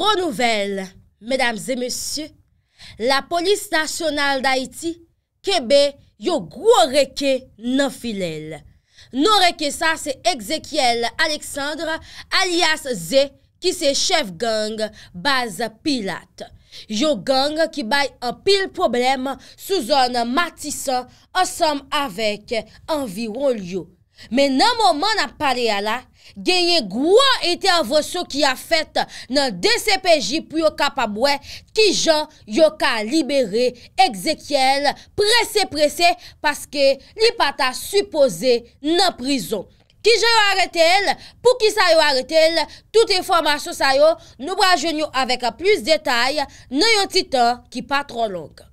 Ronouvel, medam zemesye, la polis nasyonal da iti, kebe yo gwo reke nan filel. Nan reke sa se ekzekyel Aleksandre alias Z, ki se chef gang baz pilat. Yo gang ki bay an pil problem sou zon matisan asom avek anvi wonyo. Men nan mouman ap pale ala, genye gwa ete avosou ki afet nan DCPJ pou yo kapabwe ki jan yo ka libere, ekzekyel, prese prese paske li pata supose nan prizon. Ki jan yo arete el, pou ki sa yo arete el, tout informasyon sa yo, nou brajwen yo avek a plus detay, nou yo titan ki patron longa.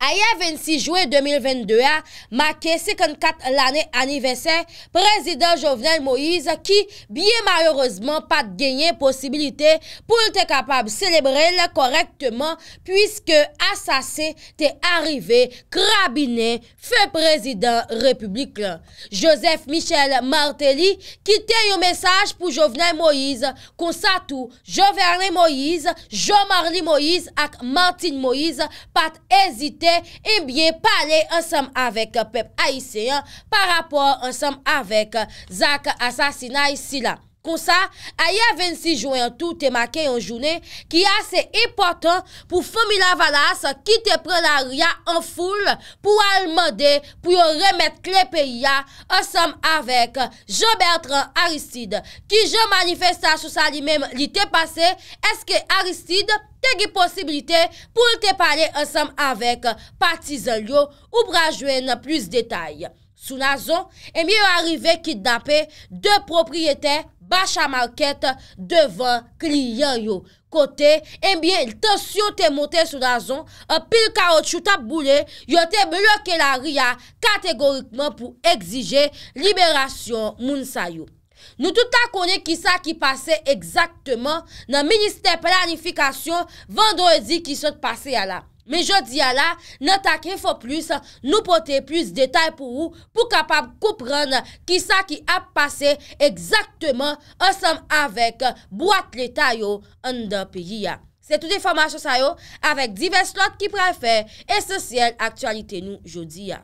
Aye 26 Jouè 2022 a, make 54 l'anè anivesè, prezident Jovenel Moïse ki, biye mayoreseman, pat genye posibilite pou lte kapab celebre lè korektman pwiske asase te arrive krabine fe prezident republik lè. Joseph Michel Martelly ki te yon mesaj pou Jovenel Moïse konsa tou Jovenel Moïse, Jean-Marie Moïse ak Martine Moïse pat ezite e bie pale ansam avek Pep Aisyen pa rapor ansam avek Zak Asasina Isila. Kon sa, a ye 26 juen tout te make yon jounen ki ase important pou Fomila Valas ki te pre la ria an foul pou al mode pou yo remet klepe ya an som avek. Je bertre Aristide ki je manifesta sou sa li men li te pase, eske Aristide te ge posibilite pou te pale an som avek pati zol yo ou brajwe nan plus detay. Sou nazon, e mi yo arive ki dape de propriyete pati. ba chaman ket devan kriyan yo kote, enbyen eh l tansyon te moten sou lazon, apil kaot choutap boule, yo te bloke la ria kategorikman pou egzije liberasyon moun sa yo. Nou touta konen ki sa ki pase exaktman nan minister planifikasyon vendredi ki sot pase ya la. Men jodi ya la, nan takye fo plus nou pote plus detay pou ou pou kapab koupren ki sa ki ap pase egzakteman ansam avek boat letay yo an da peyi ya. Se tou de foma chosay yo, avek divers lot ki prefe esosyel aktualite nou jodi ya.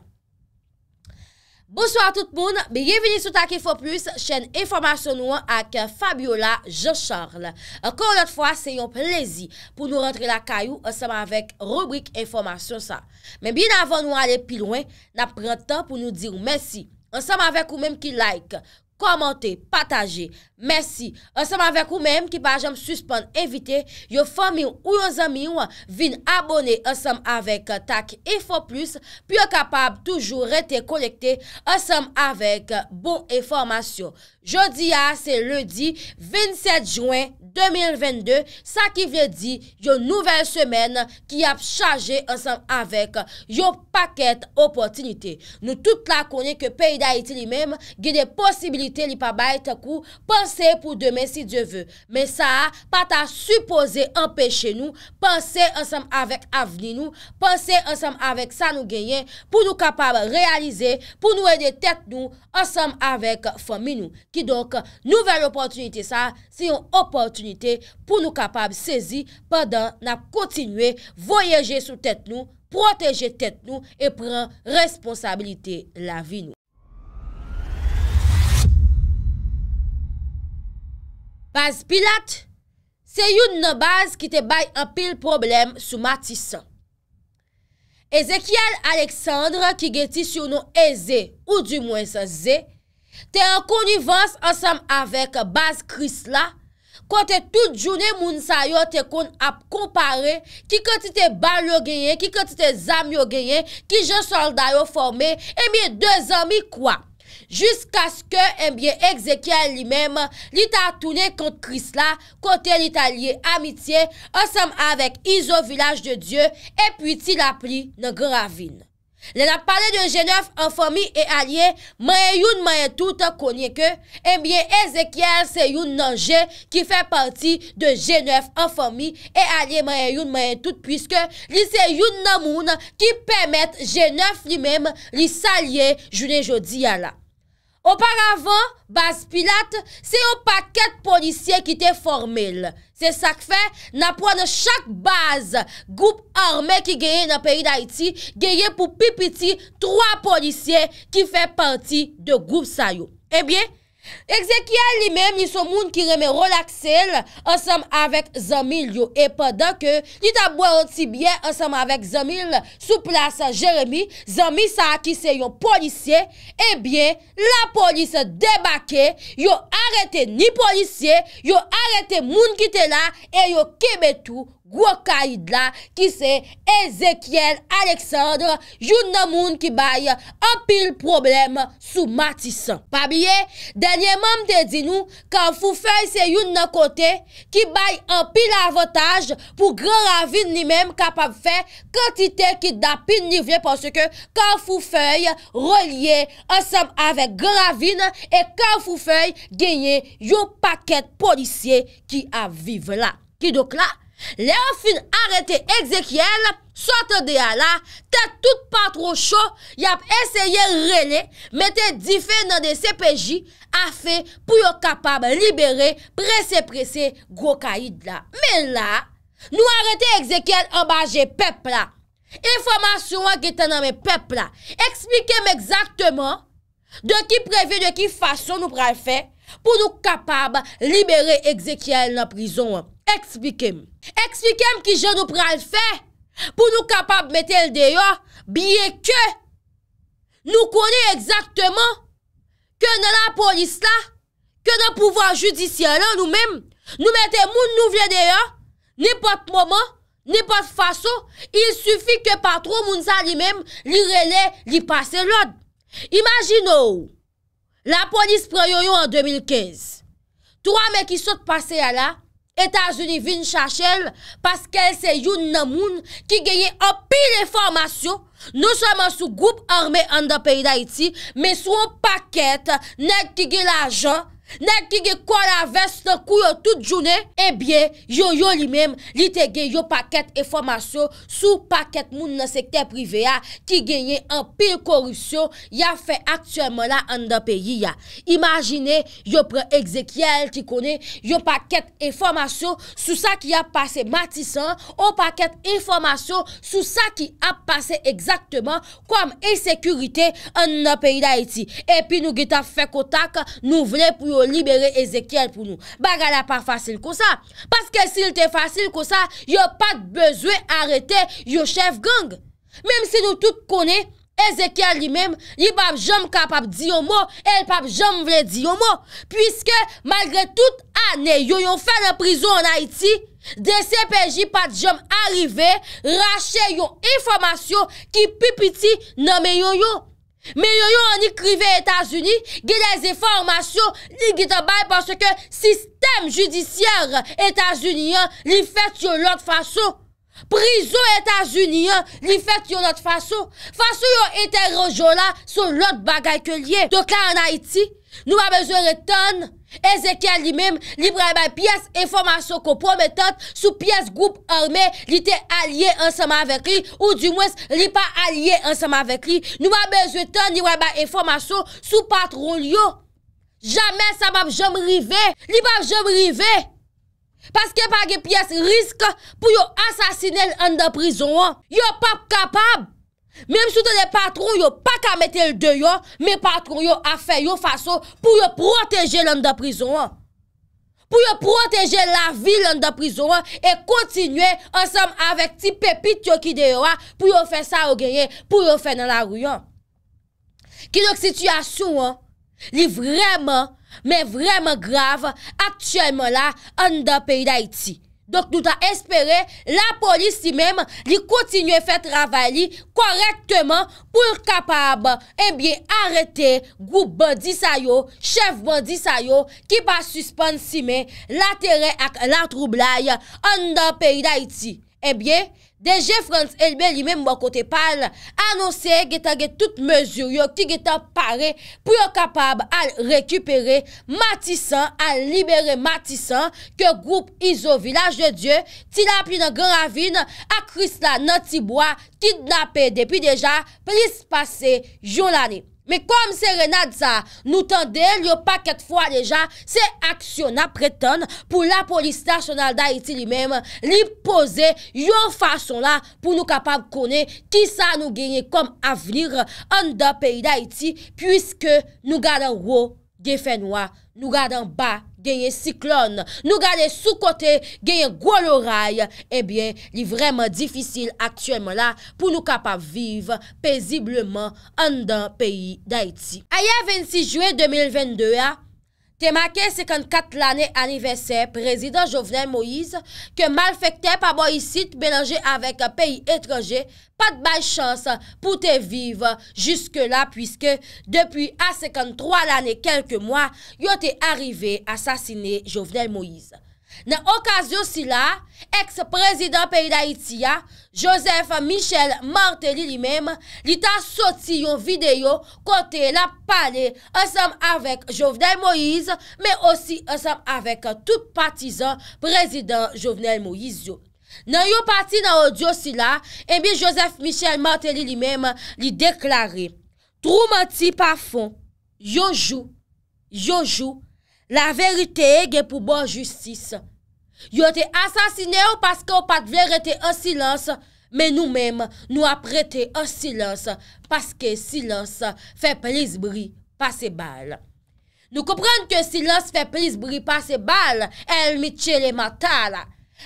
Bonsoir tout moun, biyevini sou takifo plus, chen informasyon nou an ak Fabiola Jocharl. Ankon lot fwa, seyon plezi pou nou rentre la kayou, ansem avèk rubrik informasyon sa. Men bi nanvan nou ale pi loin, nan pren tan pou nou di ou mèsi. Ansem avèk ou mèm ki like. komante, pataje. Mersi. Ansem avèk ou mèm, ki pa jèm suspèn evite, yo fèm yon ou yon zèm yon, vin abonè ansem avèk tak efo plus, pi yo kapab toujou rete kolekte ansem avèk bon eformasyon. Jodi ya, ah, se lèdi, 27 jwen, 2022, sa ki vre di yon nouvel semen ki ap chaje ansam avek yon paket opotinite. Nou tout la konen ke peyda iti li mem ge de posibilite li pa baye takou, pense pou demen si diev ve. Men sa, pata supose empeshe nou, pense ansam avek avni nou, pense ansam avek sa nou genyen, pou nou kapab realize, pou nou ede tet nou, ansam avek fomi nou. Ki donk, nouvel opotinite sa, si yon opotin pou nou kapab sezi padan na kontinwe voyeje sou tet nou, proteje tet nou e pran responsabilite la vi nou. Baz Pilat, se yon nan baz ki te bay apil problem sou matisan. Ezekiel Aleksandre ki geti sou nou eze ou di mwen sa ze, te an konivans ansam avek baz Krisla, Kote tout jounen moun sayo te kon ap kompare, ki kote te bar yo genye, ki kote te zami yo genye, ki jen solda yo forme, e miye de zami kwa. Jisk aske mbiye ekzekye li mem, li ta tounen kote kris la, kote li ta liye amitye, osam avek izo vilaj de Diyo, e pwiti la pli nan gravin. Le la pale de G9 an fomi e alye, mayen yon mayen tout konye ke, ebyen eh Ezekiel se yon nanje ki fe parti de G9 an fomi e alye mayen yon mayen tout pwiske li se yon nan moun ki pemet G9 li mem li salye jounen jodi yala. Oparavan, bas pilat, se yon paket polisye ki te formel. Se sak fe, na pou ane chak baz, goup armè ki geye nan peyi da iti, geye pou pipiti, 3 polisye ki fe panti de goup sayo. Ebyen, eh Ek zekyè li mèm, ni sou moun ki remè relaxèl ansèm avèk Zomil yo, e padan ke, ni tabouè ot si bè ansèm avèk Zomil sou plas Jeremie, Zomil sa akise yo polisye, e bè la polis debake, yo arete ni polisye, yo arete moun ki te la, e yo kebetou. Gwakaid la ki se Ezekiel Aleksandre yon nan moun ki bay apil problem sou matisan. Pabye, denye mam te di nou, Kalfoufei se yon nan kote ki bay apil avotaj pou gravin li menm kapap fe kantite ki da pin li vye porsi ke Kalfoufei relye ansam avek gravin e Kalfoufei genye yon paket polisye ki avive la. Ki dok la? Le ou fin arrete exekyel, sa te deya la, te tout pa tro chou, yap eseye rele, mete dife nan de sepeji, afe pou yo kapab libere, prese prese, go kaid la. Men la, nou arrete exekyel, ambaje pepla. Informasyon anke tan nanme pepla. Eksplikem ekzaktman, de ki previ, de ki fasyon nou prele fe, pou nou kapab libere exekyel nan prizon an. Eksplikem. Ekspikem ki je nou pral fe pou nou kapab metel deyo biye ke nou kone exakteman ke nan la polis la, ke nan pouvan judisyon la nou mem, nou metel moun nou vye deyo, ni pot mouman, ni pot faso, il sufi ke patrou moun sa li mem li rele, li pase lod. Imagine ou, la polis preyo yo an 2015, 3 men ki sot pase ya la, Etasouni vin chachel, paskel se youn namoun, ki genye api de formasyon. Nou chaman sou goup armé an da peyi da iti, men sou an paket, net ki genye lajan, net ki ge kwa la veste kou yo tout jounen, e eh bie yo yo li mem li tege yo paket informasyon sou paket moun nan sekte prive ya ki genye an pil korupsyon ya fe aktuelman la an nan peyi ya imagine yo pre exekyel ki kone yo paket informasyon sou sa ki a pase matisan ou paket informasyon sou sa ki a pase ekzakteman koum e sekurite an nan peyi da eti, epi nou gita fek otak nou vle pou yo libere Ezekiel pou nou. Bagala pa fasil kon sa. Paske sil te fasil kon sa, yo pat bezwe arete yo chef gang. Mem si nou tout kone, Ezekiel li mem, li bab jom kapab diyo mou, el bab jom vle diyo mou. Piske malgre tout ane, yo yon fane prizo an Aiti, de sepeji pat jom arrive, rache yon informasyon ki pi piti nanme yo yon. Men yo yo an i krive Etasuni, ge de ze formasyon, li gite bay panse ke sistem judisyar Etasunian li fet yon lot fasyon. Prizo Etasunian li fet yon lot fasyon. Fasyon yon enterojola sou lot bagay ke liye. Dok la an Haiti, nou a bezore ton Ezekiel li mèm li prebè pyes informasyon ko prometant sou pyes goup armè li te alye anseman vek li ou di mwes li pa alye anseman vek li. Nou wè mè zwetan li wè bè informasyon sou patroulyo. Jamè sa mèm jom rive, li mèm jom rive. Paske pa ge pyes risk pou yo asasine l an de prizon an, yo pap kapab. Mem soute de patron yo pa ka mette l deyon, me patron yo a fe yo faso pou yo proteje l an da prizon an. Pou yo proteje la vi l an da prizon an, e kontinye ansam avek ti pepit yo ki deyon an pou yo fe sa ou genye, pou yo fe nan la ruyon. Kino k situasyon an, li vreman, me vreman grav atyoyman la an da peyi da iti. Dok nou ta espere la polis si mem li kontinye fet ravali korekteman pou l kapab. Ebyen, eh arete goup ban disay yo, chef ban disay yo, ki pa suspensime la tere ak la troublai an dan peyi da iti. Ebyen. Eh Deje Frans Elbe li men bon mwen kote pal anonsye geta ge tout mezur yo ki geta pare pou yo kapab al rekupere Matisan al libere Matisan ke group Iso Village de Dieu ti la pli nan gran avin akris la nan tibwa ki dnape depi deja plis pase joun lani. Me kom se Renat sa nou tende, lyo pa ket fwa deja, se aksyon apretan pou la polis tasyonal da iti li mem li pose yon fason la pou nou kapab konen ki sa nou genye kom avlir an da peyi da iti pwiske nou gade wou defenwa. Nou gade an ba genye siklon, nou gade sou kote genye gwo loray, ebyen eh li vreman difisil aksyoyman la pou nou kapap vive pezibleman an dan peyi d'Aiti. Aya 26 juwe 2022 a? Te maken 54 lane anivesè, prezident Jovenel Moïse, ke mal fèk te pa bo yisi te belanje avèk peyi etroje, pa d'bay chans pou te vive juske la, pwiske depi a 53 lane kelke mwa, yo te arrive asasine Jovenel Moïse. Nan okasyon sila, ex-prezident peyi la Itiya, Joseph Michel Martelly li mem, li ta soti yon video kote la pale ansam avek Jovenel Moïse, me osi ansam avek tout patizan prezident Jovenel Moïse yo. Nan yo pati nan odyo sila, ebi Joseph Michel Martelly li mem li deklare, trou mati pa fon, yojou, yojou. La verite e gen pou bon justis. Yo te asansine ou paske ou pat vlerete an silans, men nou mem nou aprete an silans, paske silans fe plisbri pase bal. Nou koupren ke silans fe plisbri pase bal, el mi tche le matal,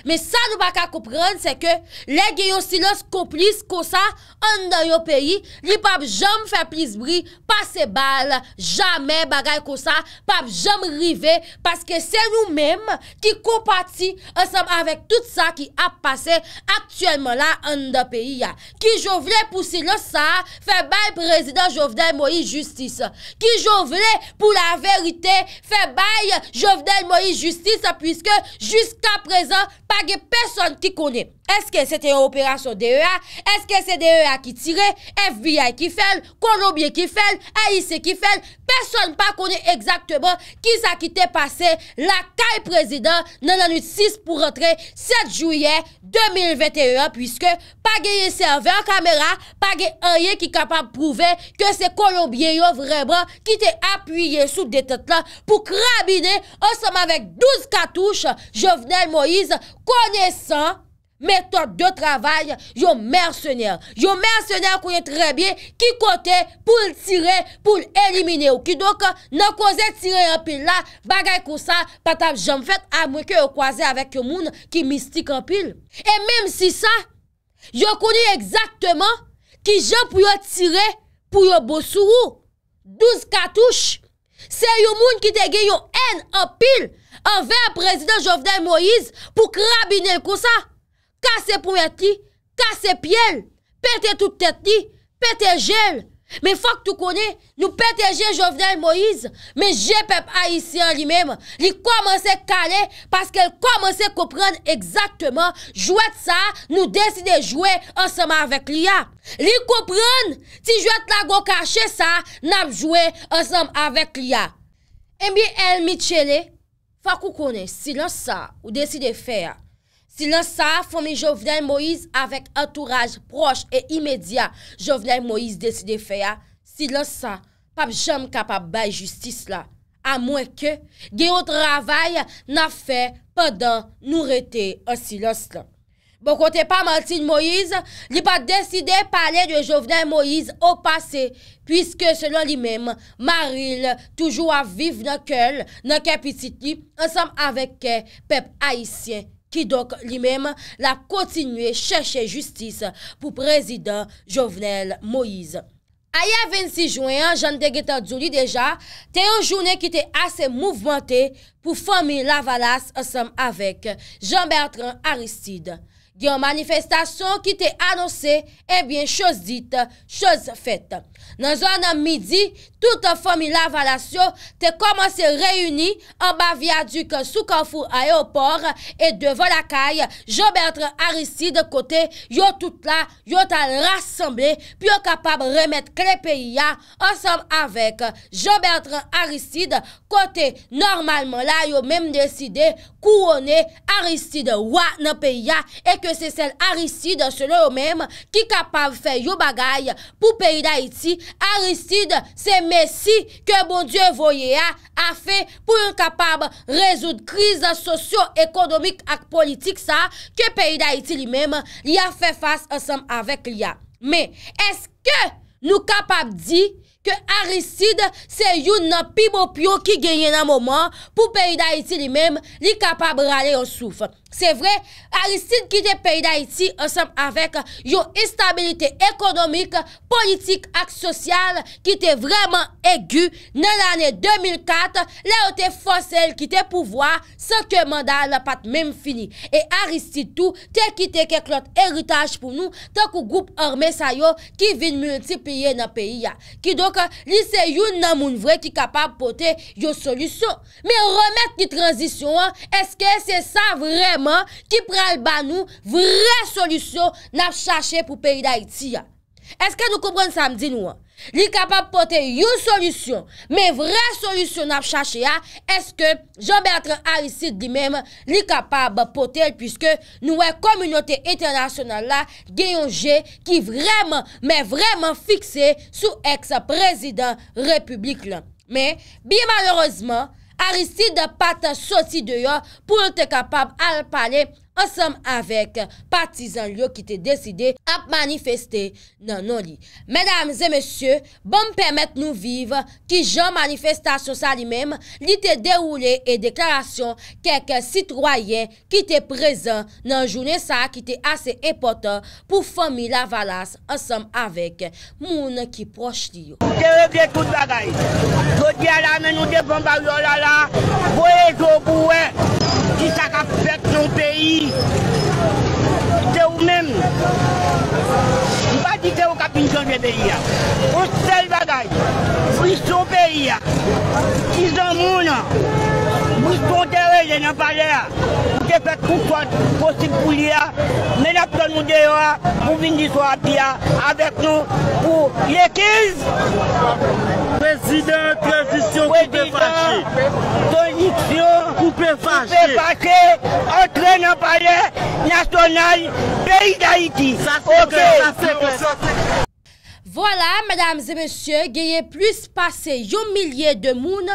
Me sa nou baka koupren, se ke le geyo silos ko plis ko sa an dan yo peyi, li pap jom fe plis bri, pase bal jamen bagay ko sa pap jom rive, paske se nou menm ki kompati ansam avek tout sa ki ap pase aktuelman la an dan peyi ya. Ki jo vle pou silos sa, fe bay prezident Jovdel Moïse Justis. Ki jo vle pou la verite, fe bay Jovdel Moïse Justis puisque jusqu'a prezant Page peson ti konen. Eske se te operasyon DEA, eske se DEA ki tire, FBI ki fèl, Kolombie ki fèl, AIC ki fèl, person pa konye ekzaktman ki sa ki te pase la kay prezident nan anout 6 pou rentre 7 Jouyè 2021 puisque pa geye serve an kamera, pa geye anye ki kapab prouve ke se Kolombie yo vreman ki te apuyye sou detet la pou krabine ansam avèk 12 katouche, Jovenel Moïse konye san... Metode de travay yon mersenèr. Yon mersenèr kwenye tre bie ki kote pou yon tire pou yon elimine ou. Ki doke nan kouze tire yon pil la bagay kousa pata jom fèk amweke yon kouaze avèk yon moun ki mistik yon pil. E mèm si sa, yon konye exaktèman ki jen pou yon tire pou yon bousou ou. Douz katouche. Se yon moun ki tege yon en yon pil anven prezident Jovden Moïse pou krabine kousa. Kase pou eti, kase piel, pete tout eti, pete jel. Me fok tou konen, nou pete jel Jovenel Moïse, me jepep a isi an li mem, li komanse kane, paske l komanse kopren exactement, jouet sa, nou deside jouet anseman avèk li ya. Li kopren, ti jouet la go kache sa, nanp jouet anseman avèk li ya. E mi el mi chene, fok ou konen, si lan sa ou deside fè ya, Silosa fomi Jovenel Moïse avèk antouraj proche e imèdia Jovenel Moïse deside fè ya. Silosa, pap jom kapap bay justice la. A mwen ke, gen yo travay na fè padan nou rete an silos la. Bon kote pa manti de Moïse, li pa deside pale de Jovenel Moïse au pase. Piske selon li mèm, maril toujou aviv nan kel, nan kapisiti, ansam avèk pep haisyen. ki dok li mem la kontinue chèche justice pou prezident Jovenel Moïse. A ya 26 Jouen, Jean Degueta Dzouli deja, te yon jounen ki te ase mouvmente pou fomi Lavalas asem avek Jean-Bertrand Aristide. yon manifestasyon ki te anonsè e eh bien chos dit, chos fet. Nan zon nan midi touta fomi la valasyon te komanse reyuni an ba via duk sou kanfou aye ou por e devon la kay Jobetran Aristide kote yon tout la yon tal rassemble pi yon kapab remet kle peyi ya ansam avek Jobetran Aristide kote normalman la yon menm deside kou one Aristide wak nan peyi ya e ke se sel Aristide se lè ou mèm ki kapab fè yo bagay pou peyi d'Haïti. Aristide se messi ke bon dieu voye a, a fè pou yon kapab rezout kriz sosyo-ekonomik ak politik sa ke peyi d'Haïti li mèm li a fè fass ansem avèk li a. Mè, eske nou kapab di? ke Aristide se youn nan pibopyon ki genyen nan mouman pou peyi da iti li menm li kapab rale yo souf. Se vre, Aristide ki te peyi da iti ansem avek yo istabilite ekonomik, politik ak sosyal ki te vreman egu nan ane 2004 la yo te fosel ki te pouvoa se ke mandal la pat menm fini. E Aristide tou te kite keklot eritage pou nou tak ou goup orme sayo ki vin multipliye nan peyi ya. Ki do Li se yon nan moun vre ki kapab pote yo solusyon Mi remet li transisyon Eske se sa vreman ki pral banou Vre solusyon nan chache pou peyi da iti Eske nou koupren sa mdi nou an, li kapab pote yon solusyon, me vre solusyon ap chache ya, eske Jean-Bertrand Aristide li mèm li kapab pote pwiske nou wè e komunote internasyonal la genyonje ki vreman, me vreman fikse sou eks prezident republik la. Me, bi malorosman, Aristide pata sosi de yo pou lte kapab al pale ansem avèk patizan liyo ki te deside ap manifestè nan non li. Mèdames et mèsyè, bon pèmèt nou viv ki jan manifestasyon sa li mèm, li te deroulè e deklarasyon kek sitroyè ki te prezen nan jounè sa ki te asè epotè pou fòmi la valas ansem avèk moun ki proche liyo. Ti sa kape pek son peyi, te ou mèm. Ba di te ou ka pinjon ve peyi ya. Ou se yi bagay, ou yi son peyi ya. Ti zan moun ya. Mwen ap nou deyo pou vin di sou api ya avek nou pou l'ekiz. Prezident, prezident, prezident, prezident, prezident, prezident, prezident, prezident, prezident, prezident, prezident. Voilà, madames et messieurs, gayen plus passé yon millier de moun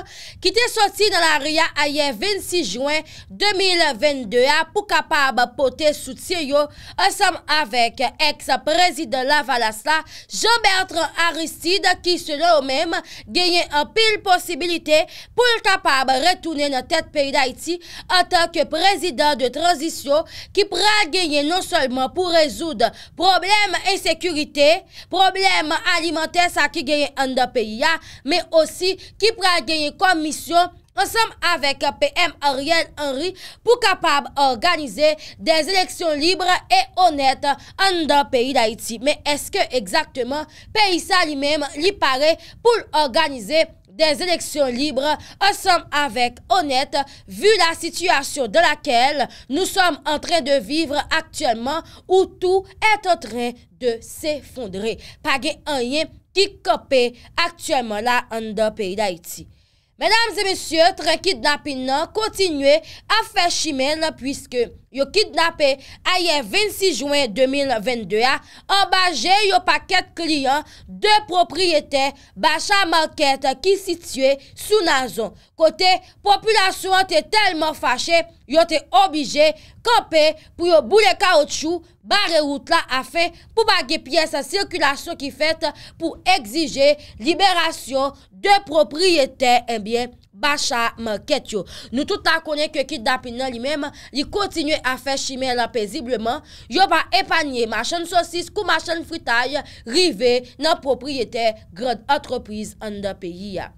ki te soti nan la ria a ye 26 juen 2022 pou kapab pote soutien yo asam avek ex-prezident la Valasla Jean-Bertrand Aristide ki se lè ou mèm gayen an pil posibilite pou l kapab retounen tet peyi d'Haïti an tanke prezident de transisyon ki pral gayen non seulement pou rezoud probleme e sekurite, probleme alimenter sa ki genye an da peyi ya me osi ki pra genye komisyon ansam avek PM Ariel Henry pou kapab organize de leksyon libre e onet an da peyi da iti. Me eske egzakteman peyi sa li mem li pare pou organize Des eleksyon libre osom avek honet vu la sityasyon de lakèl nou som an tren de vivre aktyèlman ou tout et an tren de se fondre. Page anyen ki kope aktyèlman la an da peyi da iti. Mèdames et mèsyè, tre kidnapin nan kontinuè a fè shimen non, pwiske yo kidnapè a yè 26 juen 2022 a ambajè yo pakèt kliyon de propriyètè bachan market ki sityè sou nan zon. Kote, populasyon te telman fachè, yo te obijè kampè pou yo boule kaoutchou fachè. Barreout la a fe pou bagye piye sa sirkulasyon ki fet pou egzije liberasyon de propryete mbyen bachan mket yo. Nou tout la konen ke kit dapin nan li menm li kontinye a fe shime la pezibleman yo pa epanye machan sosis kou machan fritay rive nan propryete grand atropize an da peyi ya.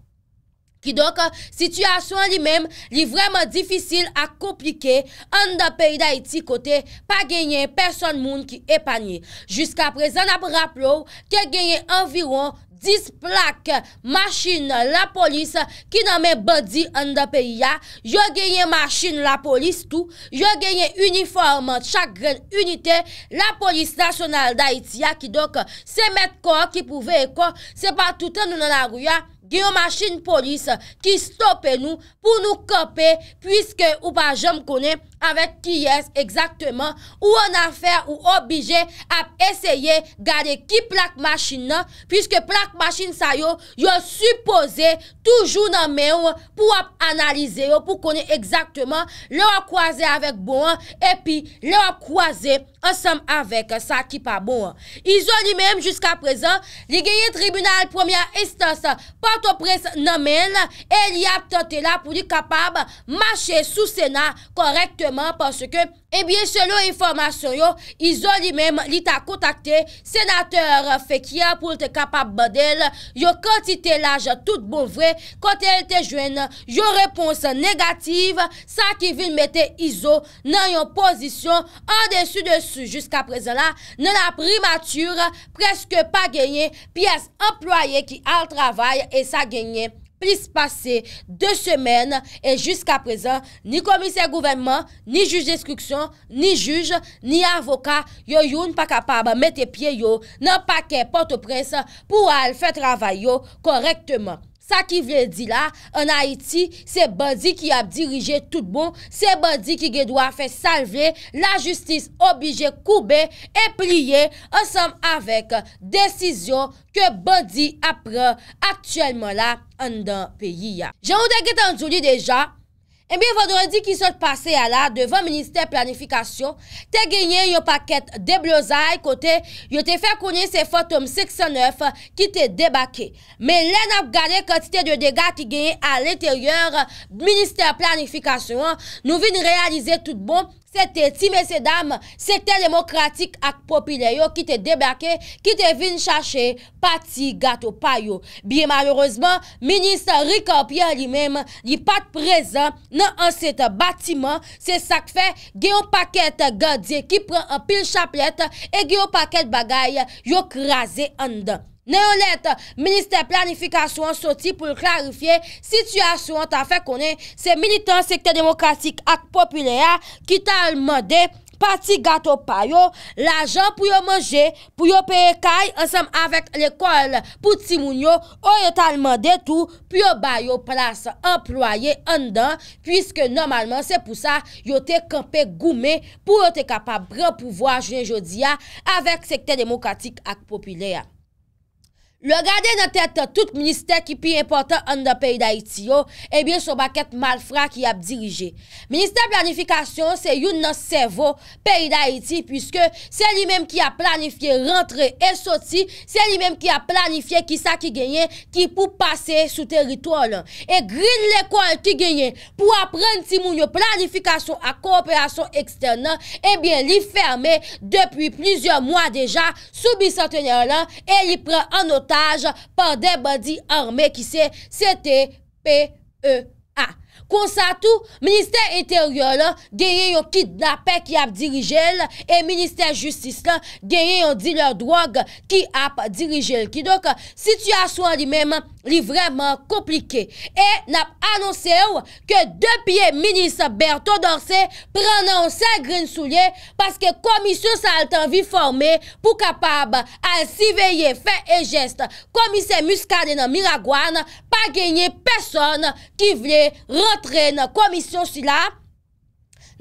Ki doke, eh, sityasyon li mem li vreman difisil a komplike an da peyi da iti kote pa genyen person moun ki epanye. Juska prezen ap rapplou ke genyen anviron 10 plak machin la polis ki nanmen badi an da peyi ya. Yo genyen machin la polis tou, yo genyen uniform chakren uniten la polis nasyonal da iti ya. Ki doke, se met kon ki pou vey kon, se pa touten nou nan arou ya. gen yon machin polis ki stopen nou pou nou kopen pwiske ou pa jom konen avèk ki yès exaktman ou an afer ou obije ap esye gade ki plak machin nan pwiske plak machin sa yo yo suppose toujou nan men yo pou ap analize yo pou konen exaktman lè wak waze avèk bon an epi lè wak waze ansam avèk sa ki pa bon an izon li menm jusqu aprezen li gen yon tribunal premier estas pou nanmen, el y ap tante la pou li kapab mache sou sena korektman panse ke Ebyen eh selo informasyon yo, izo li mem li ta kontakte, senateur fekia pou bon te kapap badel, yo konti te laj tout bouvwe, konti el te jwen, yo repons negatif, sa ki vil mette izo nan yon posisyon, an desu desu, jiska prezela, nan apri matur, preske pa genye, piyes employe ki al travay e sa genye. Plis pase de semen e jiska prezan ni komiser gouvenman, ni juj deskruksyon, ni juj, ni avoka yo yon pa kapab mette pie yo nan pa ke porte pres pou al fe travay yo korektman. Sa ki vle di la, an Haiti, se bandi ki ap dirije tout bon, se bandi ki ge dwa fe salve, la justis obije koube e pliye ansam avek desisyon ke bandi ap pran aktuelman la an dan peyi ya. Jan ou de getan zouni deja? E eh bie vandredi ki sot pase ala devan minister planifikasyon, te genye yo paket de blozay kote yo te fè konye se fotom 609 ki te debake. Me lè nap gade kati te de degat ki genye al l'interyèr minister planifikasyon nou vin realize tout bon. Se te ti mese dam, se te demokratik ak popile yo ki te debake, ki te vin chache pati gato payo. Biye malorozman, minister Rikopye li mem li pat prezen nan an sete batiman, se sak fe geyo paket gade ki pren an pil chaplet e geyo paket bagay yo kraze andan. Neon let, minister planifikasyon soti pou klarifiye situasyon ta fe konen se militan sekte demokratik ak populaya ki talman de pati gato payo, la jan pou yo manje pou yo peye kay ansam avek lekol pou timoun yo ou yo talman de tou pou yo bayo plas employe andan pwiske normalman se pou sa yo te kampe goume pou yo te kapab repouvoa jene jodia avek sekte demokratik ak populaya. Le gade nan tete tout minister ki pi importan an da peyi da iti yo, e eh bin sou baket Malfra ki ap dirije. Minister planifikasyon se yon nan sevo peyi da iti, pwiske se li menm ki a planifikye rentre e soti, se li menm ki a planifikye ki sa ki genyen ki pou pase sou teritouan lan. E grin le kon ki genyen pou apren ti moun yo planifikasyon a kooperasyon eksternan, e eh bin li ferme depi plizyon mwa deja sou bisantenean lan e li pren anot. Pande badi arme ki se CTPEA Konsa tou Ministè interior la Gyeye yon ki dapè ki ap dirijel E ministè justice la Gyeye yon di lèr drog Ki ap dirijel ki Dok situasyon li mèm li vreman komplike. E nap anonsew ke depye minis Berto Dorse prenen se grinsou li paske komisyon sa al tan vi formé pou kapab al si veye fe e jeste. Komisyon muskade nan Miragwan pa genye peson ki vle rentre nan komisyon sila.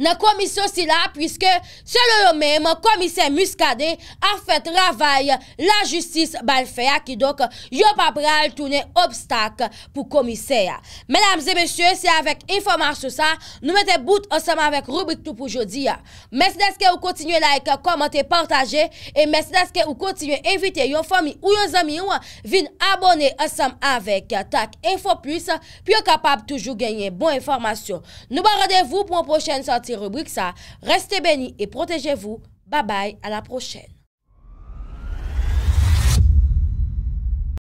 nan komisyon si la, pwiske selo yo mem, komisyon muskade a fèt ravay la justis bal fè a ki dok yo pa pral toune obstak pou komisyon. Mèdames et mèsyon, si avèk informasyon sa, nou mètè bout ansèm avèk rubrik tou pou jodi. Mèsèdès kè ou kontinyè like, kommentè, partajè, e mèsèdès kè ou kontinyè invite yo fòmi ou yo zèmi yo vin abonè ansèm avèk tak infoplus pi yo kapab toujou genye bon informasyon. Nou ba rèdèvou pou mò pochène soti rubrique ça. Restez bénis et protégez-vous. Bye bye, à la prochaine.